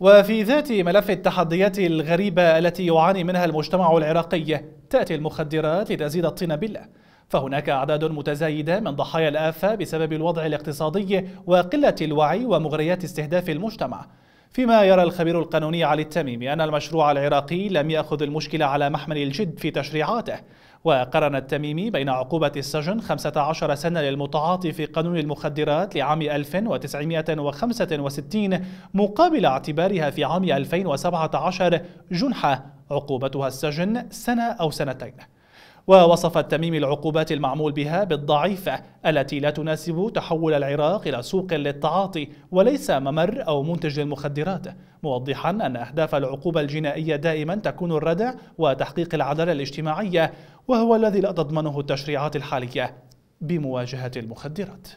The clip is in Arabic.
وفي ذات ملف التحديات الغريبة التي يعاني منها المجتمع العراقي تأتي المخدرات لتزيد الطين بلة فهناك أعداد متزايدة من ضحايا الآفة بسبب الوضع الاقتصادي وقلة الوعي ومغريات استهداف المجتمع فيما يرى الخبير القانوني علي التميمي أن المشروع العراقي لم يأخذ المشكلة على محمل الجد في تشريعاته وقرن التميمي بين عقوبة السجن 15 سنة للمتعاطي في قانون المخدرات لعام 1965 مقابل اعتبارها في عام 2017 جنحة عقوبتها السجن سنة أو سنتين ووصف التميمي العقوبات المعمول بها بالضعيفة التي لا تناسب تحول العراق إلى سوق للتعاطي وليس ممر أو منتج للمخدرات موضحا أن أهداف العقوبة الجنائية دائما تكون الردع وتحقيق العدالة الاجتماعية وهو الذي لا تضمنه التشريعات الحاليه بمواجهه المخدرات